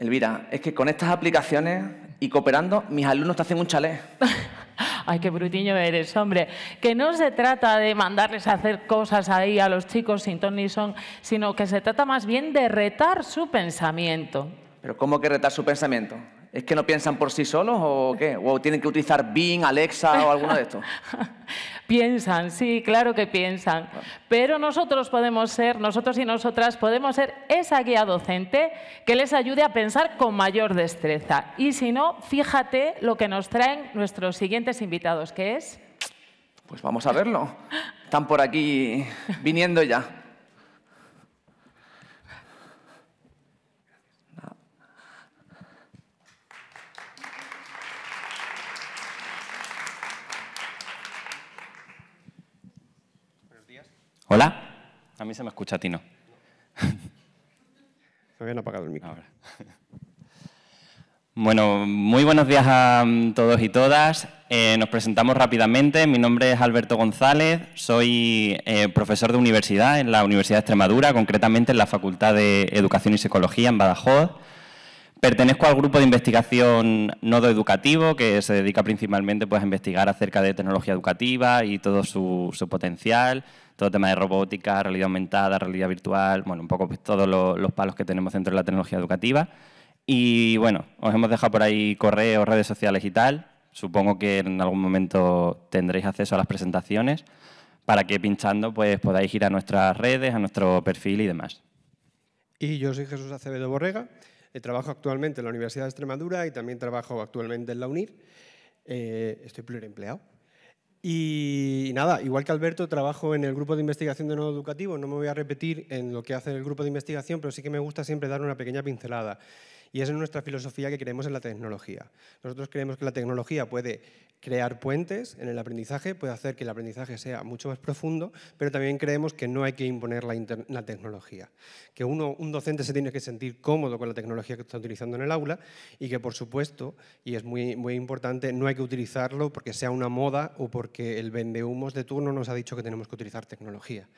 Elvira, es que con estas aplicaciones y cooperando, mis alumnos te hacen un chalet. Ay, qué brutiño eres, hombre. Que no se trata de mandarles a hacer cosas ahí a los chicos sin ton ni son, sino que se trata más bien de retar su pensamiento. ¿Pero cómo que retar su pensamiento? ¿Es que no piensan por sí solos o qué? ¿O tienen que utilizar Bing, Alexa o alguno de estos? piensan, sí, claro que piensan. Pero nosotros podemos ser, nosotros y nosotras podemos ser esa guía docente que les ayude a pensar con mayor destreza. Y si no, fíjate lo que nos traen nuestros siguientes invitados, que es... Pues vamos a verlo. Están por aquí viniendo ya. ¿Hola? A mí se me escucha a ti, ¿no? apagado el micrófono. Bueno, muy buenos días a todos y todas. Eh, nos presentamos rápidamente. Mi nombre es Alberto González. Soy eh, profesor de universidad en la Universidad de Extremadura, concretamente en la Facultad de Educación y Psicología en Badajoz. Pertenezco al grupo de investigación Nodo Educativo, que se dedica principalmente pues, a investigar acerca de tecnología educativa y todo su, su potencial, todo tema de robótica, realidad aumentada, realidad virtual, bueno, un poco pues, todos los, los palos que tenemos dentro de la tecnología educativa. Y bueno, os hemos dejado por ahí correos, redes sociales y tal. Supongo que en algún momento tendréis acceso a las presentaciones para que pinchando pues, podáis ir a nuestras redes, a nuestro perfil y demás. Y yo soy Jesús Acevedo Borrega eh, trabajo actualmente en la Universidad de Extremadura y también trabajo actualmente en la UNIR. Eh, estoy pluriempleado. Y nada, igual que Alberto, trabajo en el grupo de investigación de nuevo educativo. No me voy a repetir en lo que hace el grupo de investigación, pero sí que me gusta siempre dar una pequeña pincelada. Y esa es nuestra filosofía que creemos en la tecnología. Nosotros creemos que la tecnología puede crear puentes en el aprendizaje, puede hacer que el aprendizaje sea mucho más profundo, pero también creemos que no hay que imponer la, tecnología, que un docente se tiene que sentir cómodo con la tecnología que está utilizando en el aula y que, por supuesto, y es muy, muy importante, no hay que utilizarlo porque sea una moda o porque el vendehumos de turno nos ha dicho que tenemos que utilizar tecnología.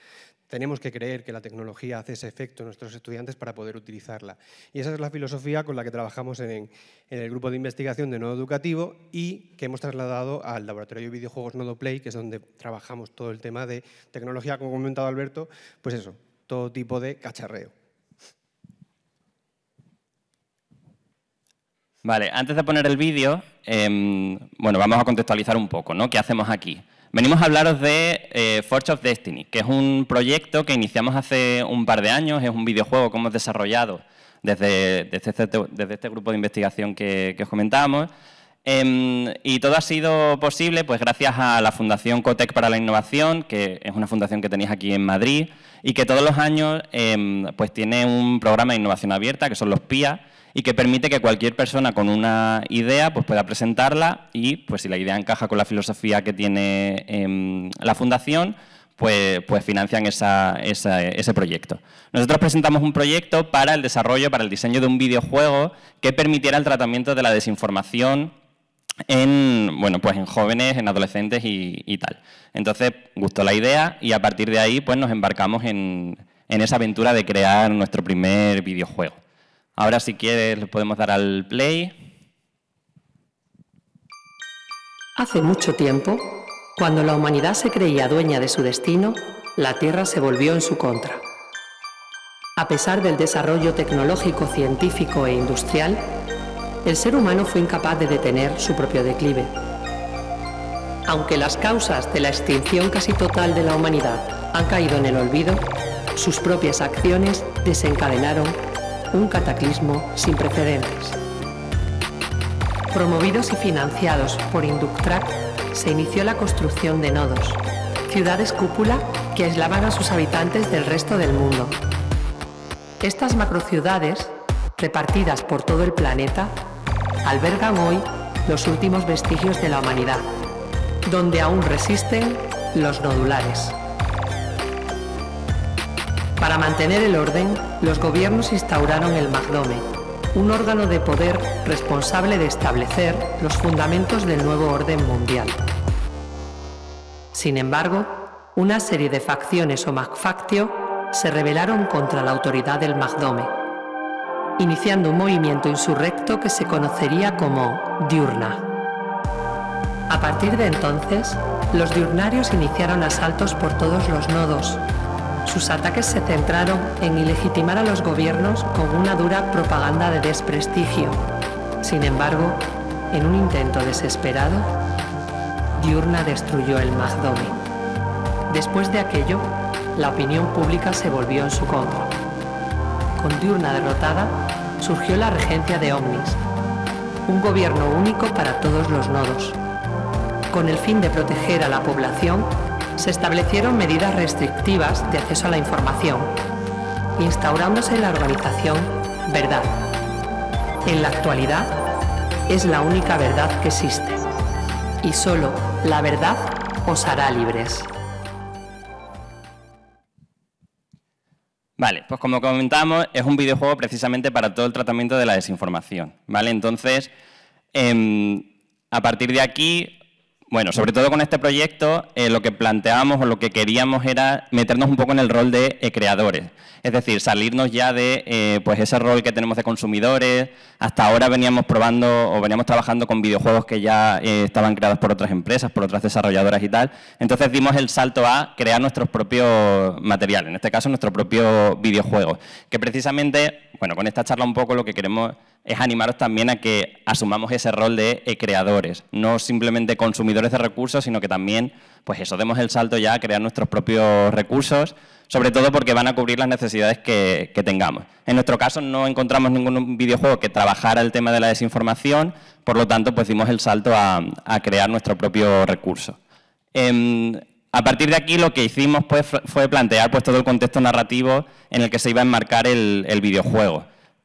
Tenemos que creer que la tecnología hace ese efecto en nuestros estudiantes para poder utilizarla. Y esa es la filosofía con la que trabajamos en, el grupo de investigación de nuevo educativo y que hemos trasladado al laboratorio de videojuegos Nodoplay, que es donde trabajamos todo el tema de tecnología, como comentaba comentado Alberto, pues eso, todo tipo de cacharreo. Vale, antes de poner el vídeo, em, bueno, vamos a contextualizar un poco, ¿no? ¿Qué hacemos aquí? Venimos a hablaros de eh, Forge of Destiny, que es un proyecto que iniciamos hace un par de años, es un videojuego que hemos desarrollado desde, este, este, grupo de investigación que os comentábamos, Em, y todo ha sido posible pues, gracias a la Fundación Cotec para la Innovación, que es una fundación que tenéis aquí en Madrid y que todos los años em, pues, tiene un programa de innovación abierta, que son los PIA, y que permite que cualquier persona con una idea pues, pueda presentarla y pues, si la idea encaja con la filosofía que tiene em, la fundación, pues, pues financian ese proyecto. Nosotros presentamos un proyecto para el desarrollo, para el diseño de un videojuego que permitiera el tratamiento de la desinformación en, bueno, pues en jóvenes, en adolescentes y, y, tal. Entonces gustó la idea y a partir de ahí pues nos embarcamos en, en esa aventura de crear nuestro primer videojuego. Ahora si quieres le podemos dar al play. Hace mucho tiempo, cuando la humanidad se creía dueña de su destino, la Tierra se volvió en su contra. A pesar del desarrollo tecnológico, científico e industrial, el ser humano fue incapaz de detener su propio declive. Aunque las causas de la extinción casi total de la humanidad han caído en el olvido, sus propias acciones desencadenaron un cataclismo sin precedentes. Promovidos y financiados por Inductrack, se inició la construcción de nodos, ciudades cúpula que aislaban a sus habitantes del resto del mundo. Estas macrociudades, repartidas por todo el planeta, albergan hoy los últimos vestigios de la humanidad, donde aún resisten los nodulares. Para mantener el orden, los gobiernos instauraron el Magdome, un órgano de poder responsable de establecer los fundamentos del nuevo orden mundial. Sin embargo, una serie de facciones o magfactio se rebelaron contra la autoridad del Magdome iniciando un movimiento insurrecto que se conocería como diurna. A partir de entonces, los diurnarios iniciaron asaltos por todos los nodos. Sus ataques se centraron en ilegitimar a los gobiernos con una dura propaganda de desprestigio. Sin embargo, en un intento desesperado, Diurna destruyó el Magdomi. Después de aquello, la opinión pública se volvió en su contra. Con Diurna derrotada, surgió la regencia de Omnis, un gobierno único para todos los nodos. Con el fin de proteger a la población, se establecieron medidas restrictivas de acceso a la información, instaurándose la organización Verdad. En la actualidad, es la única verdad que existe, y solo la verdad os hará libres. Vale, pues como comentamos, es un videojuego precisamente para todo el tratamiento de la desinformación. ¿vale? Entonces, em, a partir de aquí, bueno, sobre todo con este proyecto, eh, lo que planteábamos o lo que queríamos era meternos un poco en el rol de eh, creadores. Es decir, salirnos ya de eh, pues ese rol que tenemos de consumidores. Hasta ahora veníamos probando o veníamos trabajando con videojuegos que ya estaban creados por otras empresas, por otras desarrolladoras y tal. Entonces dimos el salto a crear nuestros propios materiales, en este caso nuestro propio videojuego. Que precisamente, bueno, con esta charla un poco lo que queremos es animaros también a que asumamos ese rol de eh, creadores, no simplemente consumidores de recursos, sino que también, pues eso, demos el salto ya a crear nuestros propios recursos, sobre todo porque van a cubrir las necesidades que, tengamos. En nuestro caso no encontramos ningún videojuego que trabajara el tema de la desinformación, por lo tanto, pues dimos el salto a, crear nuestro propio recurso. Em, a partir de aquí lo que hicimos pues, fue plantear pues, todo el contexto narrativo en el que se iba a enmarcar el videojuego.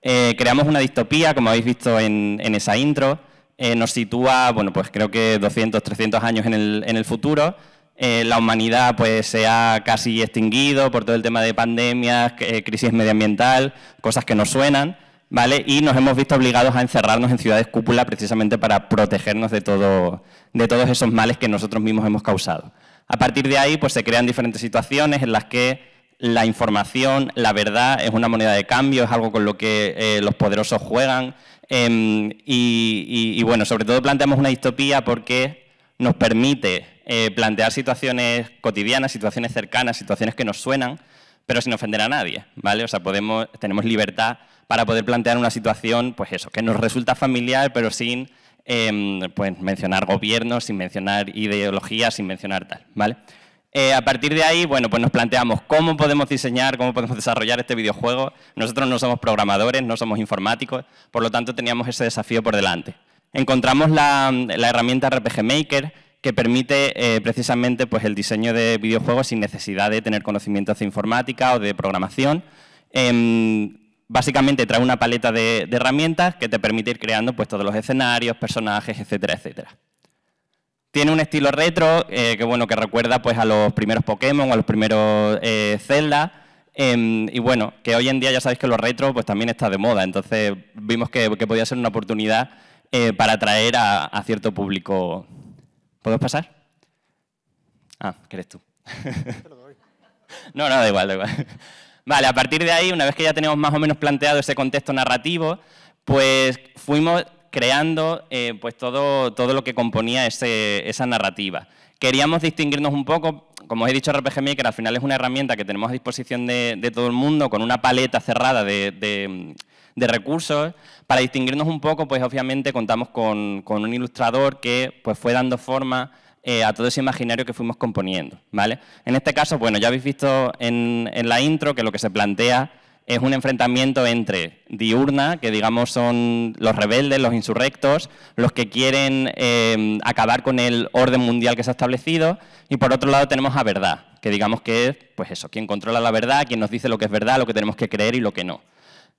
Eh, creamos una distopía, como habéis visto en, esa intro, eh, nos sitúa, bueno, pues creo que 200, 300 años en el, futuro. Eh, la humanidad pues, se ha casi extinguido por todo el tema de pandemias, crisis medioambiental, cosas que nos suenan, ¿vale? Y nos hemos visto obligados a encerrarnos en ciudades cúpula precisamente para protegernos de, todo, de todos esos males que nosotros mismos hemos causado. A partir de ahí, pues se crean diferentes situaciones en las que la información, la verdad, es una moneda de cambio, es algo con lo que eh, los poderosos juegan. Em, y, bueno, sobre todo planteamos una distopía porque nos permite eh, plantear situaciones cotidianas, situaciones cercanas, situaciones que nos suenan, pero sin ofender a nadie, ¿vale? O sea, podemos, tenemos libertad para poder plantear una situación, pues eso, que nos resulta familiar, pero sin em, pues mencionar gobiernos, sin mencionar ideologías, sin mencionar tal, ¿vale? Eh, a partir de ahí, bueno, pues nos planteamos cómo podemos diseñar, cómo podemos desarrollar este videojuego. Nosotros no somos programadores, no somos informáticos, por lo tanto teníamos ese desafío por delante. Encontramos la, herramienta RPG Maker, que permite eh, precisamente pues, el diseño de videojuegos sin necesidad de tener conocimientos de informática o de programación. Em, básicamente trae una paleta de, herramientas que te permite ir creando pues, todos los escenarios, personajes, etcétera, etcétera. Tiene un estilo retro eh, que, bueno, que recuerda pues, a los primeros Pokémon, a los primeros eh, Zelda. Em, y bueno, que hoy en día ya sabéis que los retro pues, también está de moda. Entonces vimos que, podía ser una oportunidad eh, para atraer a, a, cierto público. ¿Puedo pasar? Ah, que eres tú. no, no, igual, da igual. Vale, a partir de ahí, una vez que ya tenemos más o menos planteado ese contexto narrativo, pues fuimos creando eh, pues todo, lo que componía esa narrativa. Queríamos distinguirnos un poco, como os he dicho, RPG Maker al final es una herramienta que tenemos a disposición de, todo el mundo con una paleta cerrada de, recursos. Para distinguirnos un poco, pues obviamente contamos con, un ilustrador que pues, fue dando forma eh, a todo ese imaginario que fuimos componiendo. ¿vale? En este caso, bueno, ya habéis visto en, en la intro que lo que se plantea es un enfrentamiento entre diurna, que digamos son los rebeldes, los insurrectos, los que quieren em, acabar con el orden mundial que se ha establecido, y por otro lado tenemos a verdad, que digamos que es, pues eso, quien controla la verdad, quien nos dice lo que es verdad, lo que tenemos que creer y lo que no.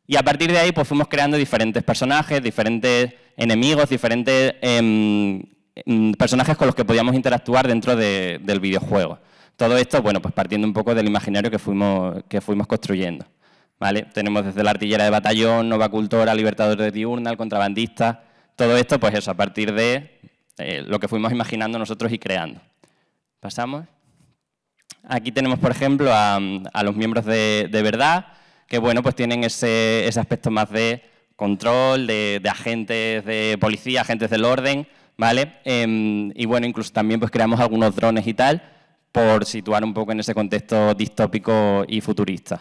Y a partir de ahí pues fuimos creando diferentes personajes, diferentes enemigos, diferentes em, em, personajes con los que podíamos interactuar dentro del videojuego. Todo esto, bueno, pues partiendo un poco del imaginario que fuimos, que fuimos construyendo. Tenemos desde la artillera de batallón, Nova Cultora, Libertadores Diurnal, Contrabandista, todo esto, pues eso, a partir de eh, lo que fuimos imaginando nosotros y creando. ¿Pasamos? Aquí tenemos, por ejemplo, a, los miembros de, Verdad, que bueno, pues tienen ese, aspecto más de control, de, agentes de policía, agentes del orden, ¿vale? Em, y bueno, incluso también pues creamos algunos drones y tal, por situar un poco en ese contexto distópico y futurista.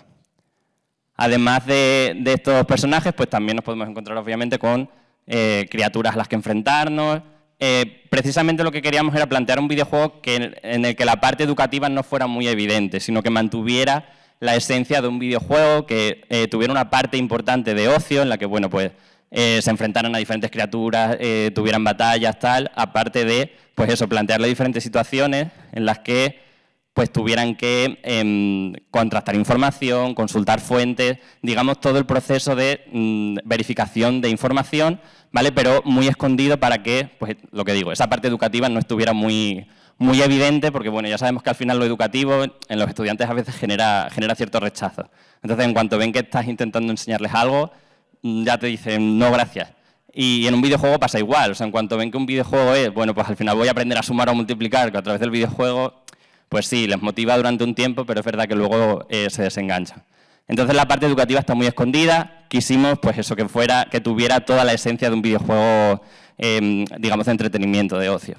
Además de, estos personajes, pues también nos podemos encontrar obviamente con eh, criaturas a las que enfrentarnos. Eh, precisamente lo que queríamos era plantear un videojuego que, en, el que la parte educativa no fuera muy evidente, sino que mantuviera la esencia de un videojuego, que eh, tuviera una parte importante de ocio en la que, bueno, pues se enfrentaran a diferentes criaturas, tuvieran batallas, tal, aparte de, pues eso, plantearle diferentes situaciones en las que pues tuvieran que em, contrastar información, consultar fuentes, digamos todo el proceso de mm, verificación de información, ¿vale? Pero muy escondido para que, pues lo que digo, esa parte educativa no estuviera muy, muy evidente, porque bueno, ya sabemos que al final lo educativo en los estudiantes a veces genera, genera cierto rechazo. Entonces, en cuanto ven que estás intentando enseñarles algo, mm, ya te dicen, no, gracias. Y en un videojuego pasa igual, o sea, en cuanto ven que un videojuego es, bueno, pues al final voy a aprender a sumar o a multiplicar, que a través del videojuego pues sí, les motiva durante un tiempo, pero es verdad que luego eh, se desengancha. Entonces la parte educativa está muy escondida, quisimos pues eso, que, fuera, que tuviera toda la esencia de un videojuego, em, digamos, de entretenimiento, de ocio.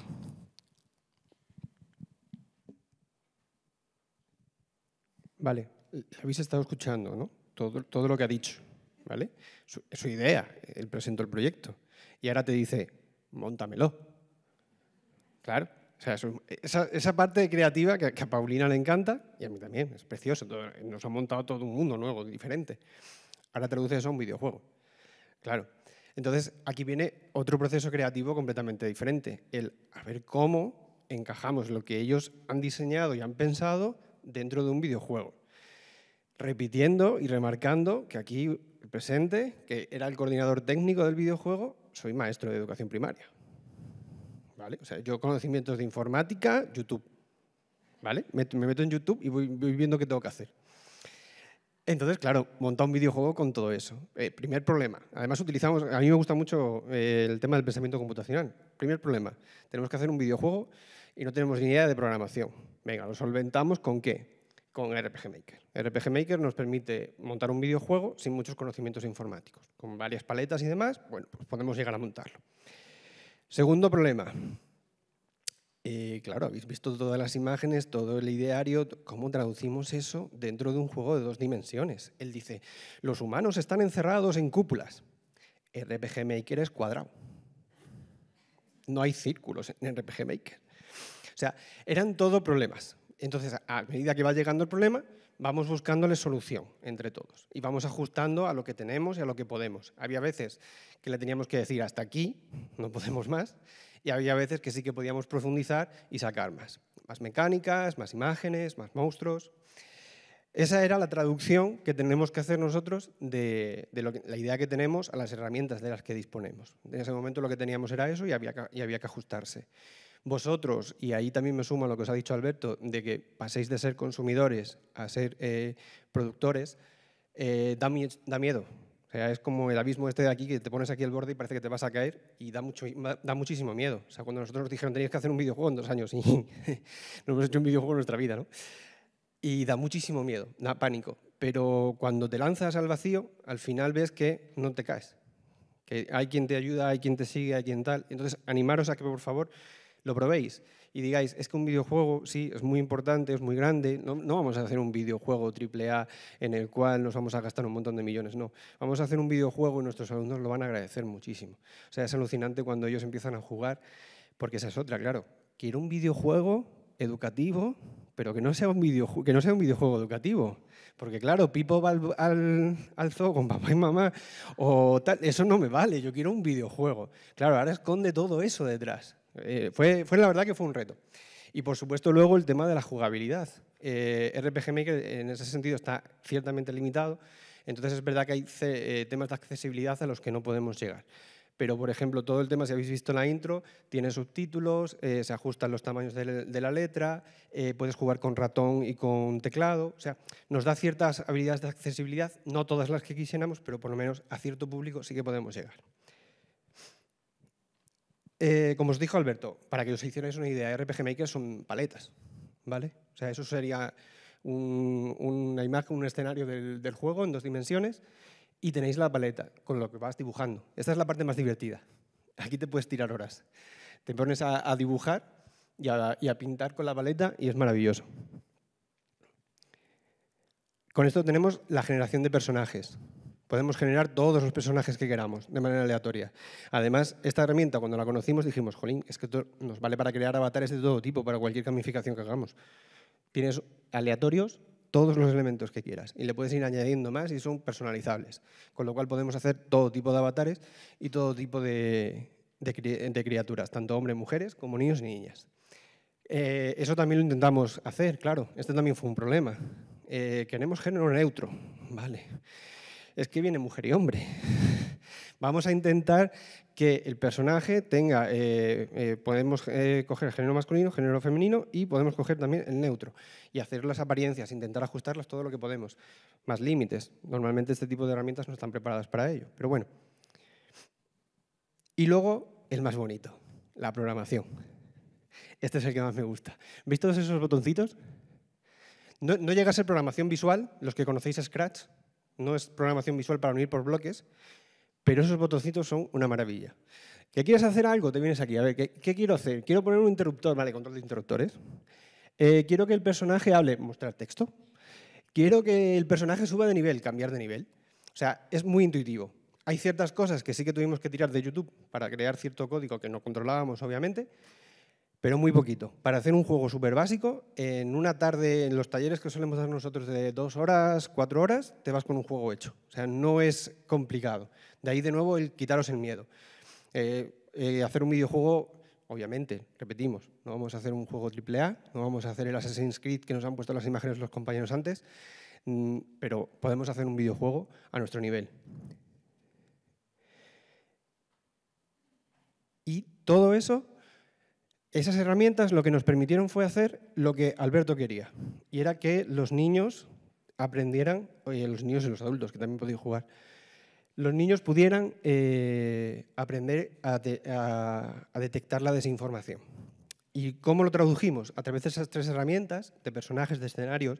Vale, habéis estado escuchando, ¿no? Todo, todo lo que ha dicho, ¿vale? Su, su idea, él presentó el proyecto. Y ahora te dice, montamelo. Claro, o sea, esa, parte creativa que, a Paulina le encanta, y a mí también, es precioso. nos ha montado todo un mundo nuevo, diferente. Ahora traduce eso a un videojuego. Claro. Entonces, aquí viene otro proceso creativo completamente diferente. El a ver cómo encajamos lo que ellos han diseñado y han pensado dentro de un videojuego. Repitiendo y remarcando que aquí el presente, que era el coordinador técnico del videojuego, soy maestro de educación primaria. ¿vale? yo conocimientos de informática, YouTube, ¿vale? Me, meto en YouTube y voy, viendo qué tengo que hacer. Entonces, claro, montar un videojuego con todo eso. Eh, primer problema. Además, utilizamos, a mí me gusta mucho eh, el tema del pensamiento computacional. Primer problema, tenemos que hacer un videojuego y no tenemos ni idea de programación. Venga, lo solventamos con qué? con RPG Maker. RPG Maker nos permite montar un videojuego sin muchos conocimientos informáticos. Con varias paletas y demás, bueno, pues podemos llegar a montarlo. Segundo problema. Eh, claro, habéis visto todas las imágenes, todo el ideario, cómo traducimos eso dentro de un juego de dos dimensiones. Él dice, los humanos están encerrados en cúpulas. RPG Maker es cuadrado. No hay círculos en RPG Maker. O sea, eran todo problemas. Entonces, a medida que va llegando el problema, vamos buscándole solución entre todos y vamos ajustando a lo que tenemos y a lo que podemos. Había veces que le teníamos que decir hasta aquí, no podemos más, y había veces que sí que podíamos profundizar y sacar más. Más mecánicas, más imágenes, más monstruos. Esa era la traducción que tenemos que hacer nosotros de, la idea que tenemos a las herramientas de las que disponemos. En ese momento lo que teníamos era eso y había que ajustarse vosotros, y ahí también me sumo a lo que os ha dicho Alberto, de que paséis de ser consumidores a ser eh, productores, eh, da, miedo. sea, es como el abismo este de aquí, que te pones aquí al borde y parece que te vas a caer y da, mucho, da muchísimo miedo. O sea, cuando nosotros nos dijeron teníais que hacer un videojuego en dos años y no hemos hecho un videojuego en nuestra vida, Y da muchísimo miedo, da pánico. Pero cuando te lanzas al vacío, al final ves que no te caes que hay quien te ayuda, hay quien te sigue, hay quien tal. Entonces, animaros a que, por favor, lo probéis y digáis, es que un videojuego, sí, es muy importante, es muy grande, no, vamos a hacer un videojuego AAA en el cual nos vamos a gastar un montón de millones, no. Vamos a hacer un videojuego y nuestros alumnos lo van a agradecer muchísimo. O sea, es alucinante cuando ellos empiezan a jugar, porque esa es otra, claro. Quiero un videojuego educativo, pero que no sea un, videojuego, que no sea un videojuego educativo. Porque claro, Pipo va al, al, al, zoo con papá y mamá, o tal, eso no me vale, yo quiero un videojuego. Claro, ahora esconde todo eso detrás. Eh, fue, la verdad que fue un reto. Y por supuesto luego el tema de la jugabilidad. Eh, RPG Maker en ese sentido está ciertamente limitado, entonces es verdad que hay eh, temas de accesibilidad a los que no podemos llegar. Pero, por ejemplo, todo el tema, si habéis visto la intro, tiene subtítulos, se ajustan los tamaños de, de la letra, puedes jugar con ratón y con teclado. O sea, nos da ciertas habilidades de accesibilidad, no todas las que quisiéramos, pero por lo menos a cierto público sí que podemos llegar. Eh, como os dijo Alberto, para que os hicierais una idea, RPG Maker son paletas, ¿vale? O sea, eso sería un, una imagen, un escenario del, juego en dos dimensiones y tenéis la paleta con lo que vas dibujando. Esta es la parte más divertida. Aquí te puedes tirar horas. Te pones a, dibujar y a pintar con la paleta y es maravilloso. Con esto tenemos la generación de personajes. Podemos generar todos los personajes que queramos de manera aleatoria. Además, esta herramienta, cuando la conocimos, dijimos, jolín, es que nos vale para crear avatares de todo tipo, para cualquier gamificación que hagamos. Tienes aleatorios todos los elementos que quieras y le puedes ir añadiendo más y son personalizables. Con lo cual podemos hacer todo tipo de avatares y todo tipo de, criaturas, tanto hombres, mujeres como niños y niñas. Eh, eso también lo intentamos hacer, claro. Este también fue un problema. Eh, queremos género neutro, vale es que viene mujer y hombre. Vamos a intentar que el personaje tenga, eh, eh, podemos eh, coger el género masculino, género femenino y podemos coger también el neutro y hacer las apariencias, intentar ajustarlas todo lo que podemos, más límites. Normalmente este tipo de herramientas no están preparadas para ello, pero bueno. Y luego el más bonito, la programación. Este es el que más me gusta. ¿Veis todos esos botoncitos? No, no llega a ser programación visual, los que conocéis Scratch, no es programación visual para unir por bloques, pero esos botoncitos son una maravilla. ¿Que quieres hacer algo? Te vienes aquí. A ver, ¿qué, quiero hacer? Quiero poner un interruptor. Vale, control de interruptores. Eh, quiero que el personaje hable, mostrar texto. Quiero que el personaje suba de nivel, cambiar de nivel. O sea, es muy intuitivo. Hay ciertas cosas que sí que tuvimos que tirar de YouTube para crear cierto código que no controlábamos, obviamente, pero muy poquito. Para hacer un juego súper básico, en una tarde, en los talleres que solemos dar nosotros de dos horas, cuatro horas, te vas con un juego hecho. O sea, no es complicado. De ahí de nuevo el quitaros el miedo. Eh, eh, hacer un videojuego, obviamente, repetimos, no vamos a hacer un juego AAA, no vamos a hacer el Assassin's Creed que nos han puesto las imágenes los compañeros antes, mm, pero podemos hacer un videojuego a nuestro nivel. Y todo eso esas herramientas lo que nos permitieron fue hacer lo que Alberto quería, y era que los niños aprendieran, oye, los niños y los adultos, que también podían jugar, los niños pudieran eh, aprender a, a, detectar la desinformación. ¿Y cómo lo tradujimos? A través de esas tres herramientas, de personajes, de escenarios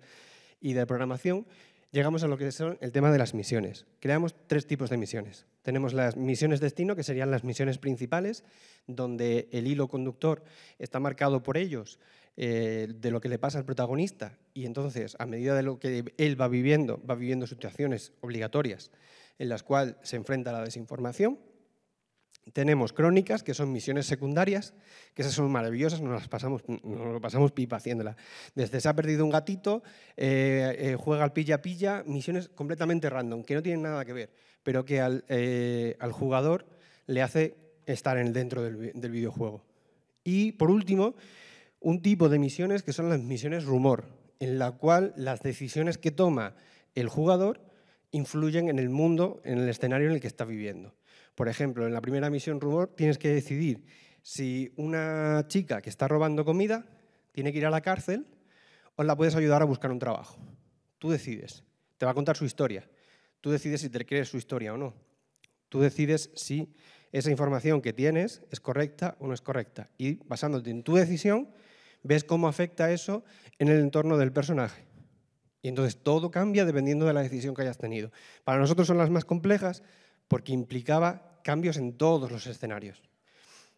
y de programación, llegamos a lo que son el tema de las misiones. Creamos tres tipos de misiones. Tenemos las misiones destino, que serían las misiones principales, donde el hilo conductor está marcado por ellos, eh, de lo que le pasa al protagonista. Y entonces, a medida de lo que él va viviendo, va viviendo situaciones obligatorias en las cuales se enfrenta a la desinformación tenemos crónicas, que son misiones secundarias, que esas son maravillosas, nos las pasamos, nos lo pasamos pipa haciéndolas. Desde se ha perdido un gatito, eh, eh, juega al pilla-pilla, misiones completamente random, que no tienen nada que ver, pero que al, eh, jugador le hace estar en el dentro del videojuego. Y por último, un tipo de misiones que son las misiones rumor, en la cual las decisiones que toma el jugador influyen en el mundo, en el escenario en el que está viviendo. Por ejemplo, en la primera misión rumor tienes que decidir si una chica que está robando comida tiene que ir a la cárcel o la puedes ayudar a buscar un trabajo. Tú decides. Te va a contar su historia. Tú decides si te crees su historia o no. Tú decides si esa información que tienes es correcta o no es correcta. Y basándote en tu decisión, ves cómo afecta eso en el entorno del personaje. Y entonces todo cambia dependiendo de la decisión que hayas tenido. Para nosotros son las más complejas porque implicaba cambios en todos los escenarios.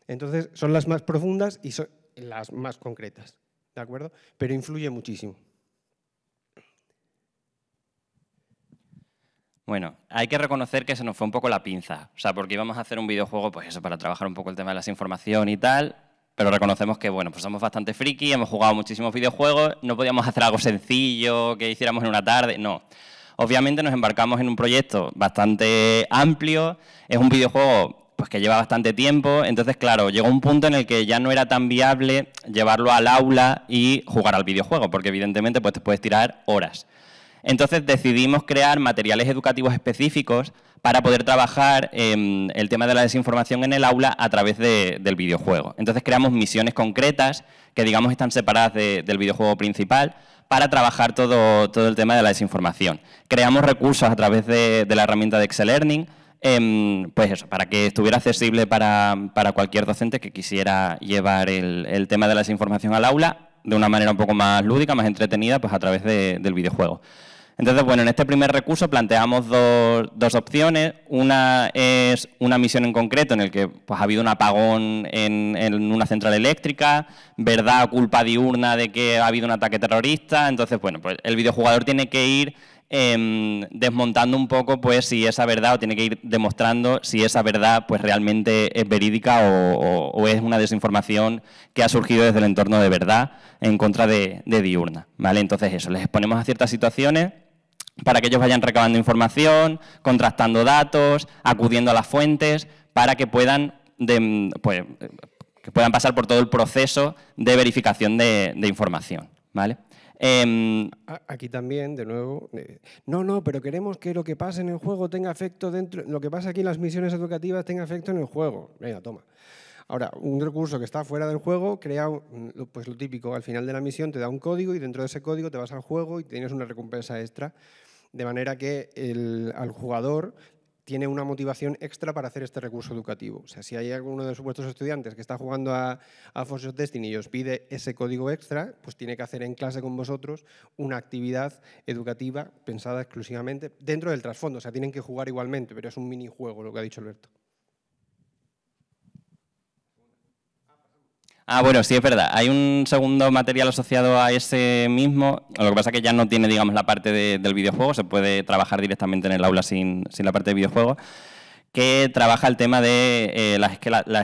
Entonces, son las más profundas y son las más concretas, ¿de acuerdo? Pero influye muchísimo. Bueno, hay que reconocer que se nos fue un poco la pinza, o sea, porque íbamos a hacer un videojuego, pues eso, para trabajar un poco el tema de la información y tal, pero reconocemos que, bueno, pues somos bastante friki, hemos jugado muchísimos videojuegos, no podíamos hacer algo sencillo que hiciéramos en una tarde, no. Obviamente nos embarcamos en un proyecto bastante amplio, es un videojuego pues, que lleva bastante tiempo, entonces claro, llegó un punto en el que ya no era tan viable llevarlo al aula y jugar al videojuego, porque evidentemente pues, te puedes tirar horas. Entonces decidimos crear materiales educativos específicos para poder trabajar em, el tema de la desinformación en el aula a través del videojuego. Entonces creamos misiones concretas que digamos están separadas del videojuego principal para trabajar todo, el tema de la desinformación. Creamos recursos a través de, la herramienta de Excel Learning, em, pues eso, para que estuviera accesible para, cualquier docente que quisiera llevar el, tema de la desinformación al aula de una manera un poco más lúdica, más entretenida, pues a través del videojuego. Entonces, bueno, en este primer recurso planteamos dos, opciones. Una es una misión en concreto en el que pues, ha habido un apagón en, una central eléctrica, verdad culpa diurna de que ha habido un ataque terrorista. Entonces, bueno, pues el videojugador tiene que ir Em, desmontando un poco pues si esa verdad o tiene que ir demostrando si esa verdad pues realmente es verídica o, es una desinformación que ha surgido desde el entorno de verdad en contra de, diurna. ¿vale? Entonces eso, les exponemos a ciertas situaciones para que ellos vayan recabando información, contrastando datos, acudiendo a las fuentes, para que puedan, pues, que puedan pasar por todo el proceso de verificación de, información. ¿vale? Em, aquí también, de nuevo, eh, no, no, pero queremos que lo que pasa en el juego tenga efecto dentro, lo que pasa aquí en las misiones educativas tenga efecto en el juego. Venga, toma. Ahora, un recurso que está fuera del juego crea, pues lo típico, al final de la misión te da un código y dentro de ese código te vas al juego y tienes una recompensa extra. De manera que el, al jugador tiene una motivación extra para hacer este recurso educativo. O sea, si hay alguno de vuestros estudiantes que está jugando a, a Force of Destiny y os pide ese código extra, pues tiene que hacer en clase con vosotros una actividad educativa pensada exclusivamente dentro del trasfondo. O sea, tienen que jugar igualmente, pero es un minijuego lo que ha dicho Alberto. Ah, bueno, sí, es verdad. Hay un segundo material asociado a ese mismo. Lo que pasa es que ya no tiene, digamos, la parte del videojuego. Se puede trabajar directamente en el aula sin, sin la parte de videojuego que trabaja el tema de eh, las,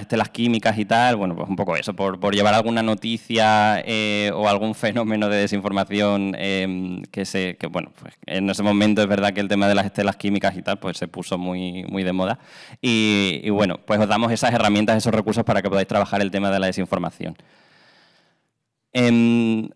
estelas, químicas y tal, bueno, pues un poco eso, por, llevar alguna noticia eh, o algún fenómeno de desinformación em, que se, que bueno, pues en ese momento es verdad que el tema de las estelas químicas y tal, pues se puso muy, muy de moda. Y, bueno, pues os damos esas herramientas, esos recursos para que podáis trabajar el tema de la desinformación. Em,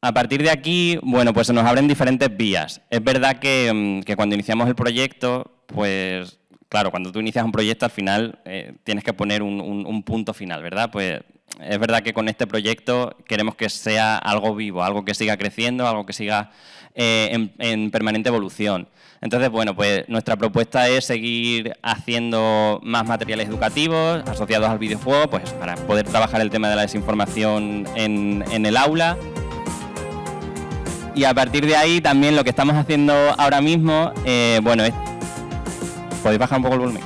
a partir de aquí, bueno, pues se nos abren diferentes vías. Es verdad que, em, que cuando iniciamos el proyecto, pues claro, cuando tú inicias un proyecto al final eh, tienes que poner un, punto final, ¿verdad? Pues es verdad que con este proyecto queremos que sea algo vivo, algo que siga creciendo, algo que siga eh, en, permanente evolución. Entonces, bueno, pues nuestra propuesta es seguir haciendo más materiales educativos asociados al videojuego, pues para poder trabajar el tema de la desinformación en, el aula y a partir de ahí también lo que estamos haciendo ahora mismo, eh, bueno, es podéis bajar un poco el volumen.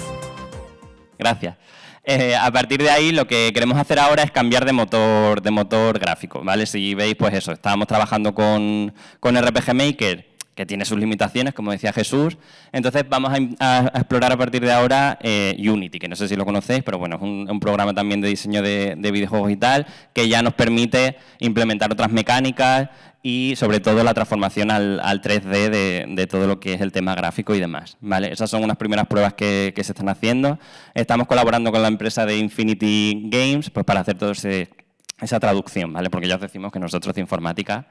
Gracias. Eh, a partir de ahí, lo que queremos hacer ahora es cambiar de motor, de motor gráfico, ¿vale? Si veis, pues eso, estábamos trabajando con, con RPG Maker que tiene sus limitaciones, como decía Jesús. Entonces vamos a, explorar a partir de ahora eh, Unity, que no sé si lo conocéis, pero bueno, es un, programa también de diseño de, videojuegos y tal, que ya nos permite implementar otras mecánicas y sobre todo la transformación al, 3D de, todo lo que es el tema gráfico y demás. ¿vale? Esas son unas primeras pruebas que, se están haciendo. Estamos colaborando con la empresa de Infinity Games pues, para hacer toda esa traducción, ¿vale? Porque ya os decimos que nosotros de informática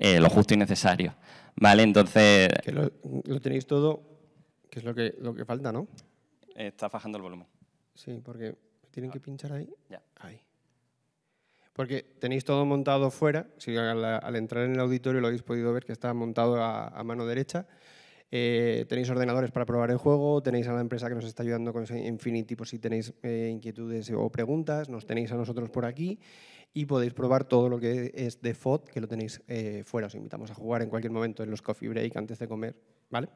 eh, lo justo y necesario. ¿Vale? Entonces... lo, tenéis todo, que es lo que, lo que falta, ¿no? Está fajando el volumen. Sí, porque tienen que pinchar ahí. Ya. Ahí. Porque tenéis todo montado fuera, si al, entrar en el auditorio lo habéis podido ver que está montado a, mano derecha. Eh, tenéis ordenadores para probar el juego, tenéis a la empresa que nos está ayudando con Infinity por si tenéis eh, inquietudes o preguntas, nos tenéis a nosotros por aquí y podéis probar todo lo que es de FOD, que lo tenéis eh, fuera. Os invitamos a jugar en cualquier momento en los coffee break antes de comer, ¿vale?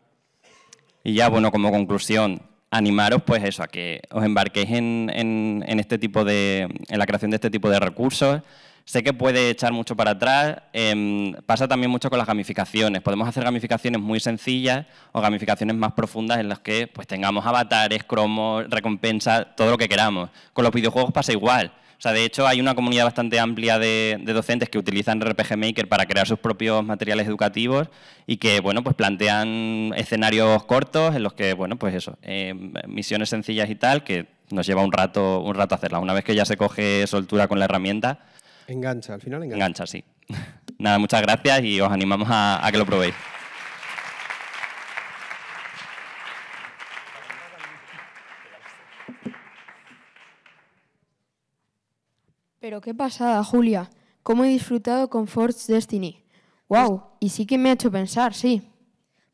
Y ya, bueno, como conclusión, animaros pues eso, a que os embarquéis en, este tipo de, en la creación de este tipo de recursos. Sé que puede echar mucho para atrás. Em, pasa también mucho con las gamificaciones. Podemos hacer gamificaciones muy sencillas o gamificaciones más profundas en las que pues, tengamos avatares, cromos, recompensas, todo lo que queramos. Con los videojuegos pasa igual. O sea, de hecho, hay una comunidad bastante amplia de, docentes que utilizan RPG Maker para crear sus propios materiales educativos y que, bueno, pues plantean escenarios cortos en los que, bueno, pues eso, eh, misiones sencillas y tal, que nos lleva un rato, un rato hacerlas. Una vez que ya se coge soltura con la herramienta... Engancha, al final engancha. Engancha, sí. Nada, muchas gracias y os animamos a que lo probéis. Pero qué pasada, Julia. ¿Cómo he disfrutado con Forge Destiny? ¡Wow! Y sí que me ha hecho pensar, sí.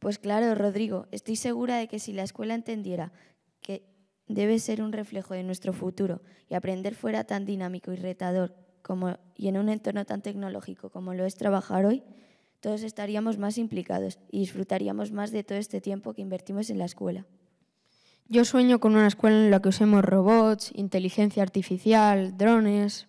Pues claro, Rodrigo, estoy segura de que si la escuela entendiera que debe ser un reflejo de nuestro futuro y aprender fuera tan dinámico y retador como, y en un entorno tan tecnológico como lo es trabajar hoy, todos estaríamos más implicados y disfrutaríamos más de todo este tiempo que invertimos en la escuela. Yo sueño con una escuela en la que usemos robots, inteligencia artificial, drones,